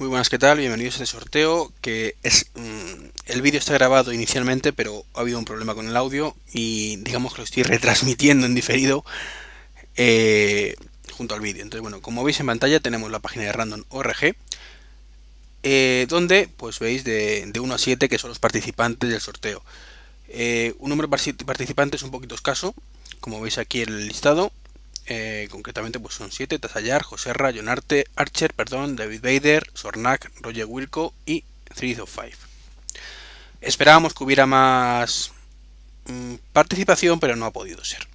Muy buenas, ¿qué tal? Bienvenidos a este sorteo que es... Mm, el vídeo está grabado inicialmente, pero ha habido un problema con el audio y digamos que lo estoy retransmitiendo en diferido eh, junto al vídeo. Entonces, bueno, como veis en pantalla tenemos la página de random.org eh, donde pues veis de, 1 a 7 que son los participantes del sorteo. Eh, un número de participantes un poquito escaso, como veis aquí en el listado, eh, concretamente pues son 7, Tasallar, José Rayonarte, Archer, perdón, David Bader, Sornak, Roger Wilco y 3 of 5. Esperábamos que hubiera más mm, participación, pero no ha podido ser.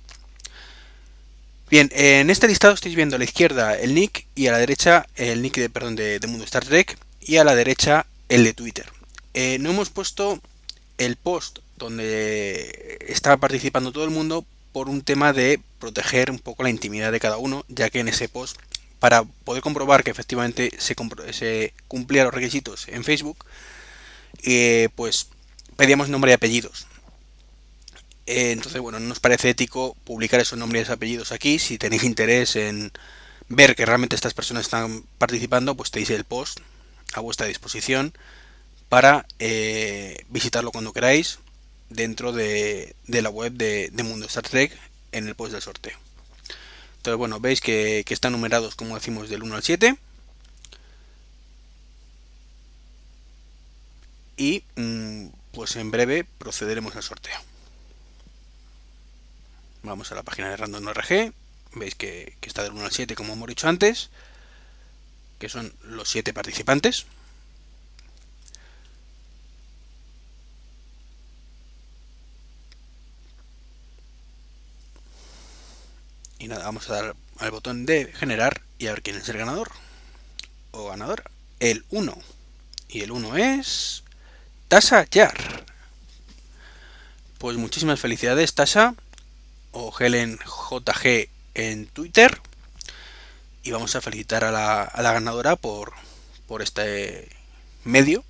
Bien, en este listado estáis viendo a la izquierda el nick y a la derecha el nick de, perdón, de, Mundo Star Trek y a la derecha el de Twitter. Eh, no hemos puesto el post donde está participando todo el mundo por un tema de proteger un poco la intimidad de cada uno, ya que en ese post, para poder comprobar que efectivamente se, se cumplía los requisitos en Facebook, eh, pues pedíamos nombre y apellidos. Eh, entonces, bueno, no nos parece ético publicar esos nombres y apellidos aquí. Si tenéis interés en ver que realmente estas personas están participando, pues tenéis el post a vuestra disposición para eh, visitarlo cuando queráis dentro de, la web de, Mundo Star Trek en el post del sorteo. Entonces, bueno, veis que, están numerados, como decimos, del 1 al 7. Y mm, pues en breve procederemos al sorteo. Vamos a la página de Random Veis que, que está del 1 al 7, como hemos dicho antes, que son los 7 participantes. Y nada, vamos a dar al botón de generar y a ver quién es el ganador o ganador El 1. Y el 1 es... Tasa Yar. Pues muchísimas felicidades, Tasa. O Helen JG en Twitter. Y vamos a felicitar a la, a la ganadora por, por este medio.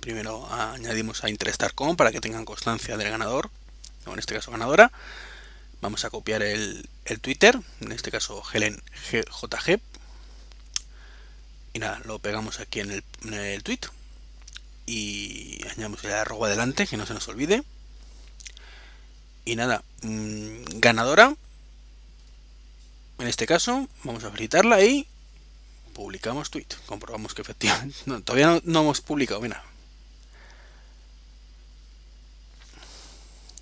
Primero añadimos a interestarcon para que tengan constancia del ganador, o en este caso ganadora. Vamos a copiar el, Twitter, en este caso Helen GJG. Y nada, lo pegamos aquí en el, tweet. Y añadimos el arroba adelante, que no se nos olvide. Y nada, mm, ganadora. En este caso, vamos a habilitarla y publicamos tweet. Comprobamos que efectivamente. todavía no hemos publicado, mira,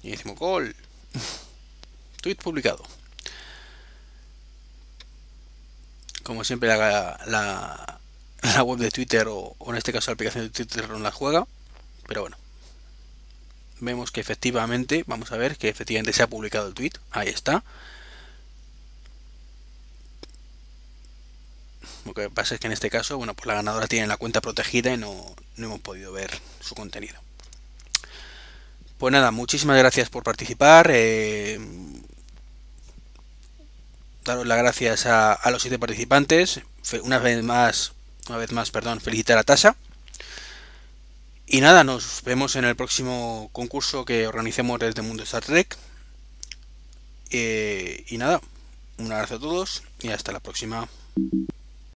Y decimos, gol. Tweet publicado. Como siempre, la, web de Twitter o, en este caso la aplicación de Twitter no la juega. Pero bueno. Vemos que efectivamente, vamos a ver que efectivamente se ha publicado el tweet. Ahí está. Lo que pasa es que en este caso, bueno, pues la ganadora tiene la cuenta protegida y no, no hemos podido ver su contenido. Pues nada, muchísimas gracias por participar. Eh, daros las gracias a, los siete participantes. Una vez más, una vez más, perdón, felicitar a Tasa. Y nada, nos vemos en el próximo concurso que organicemos desde Mundo Star Trek. Eh, y nada, un abrazo a todos y hasta la próxima.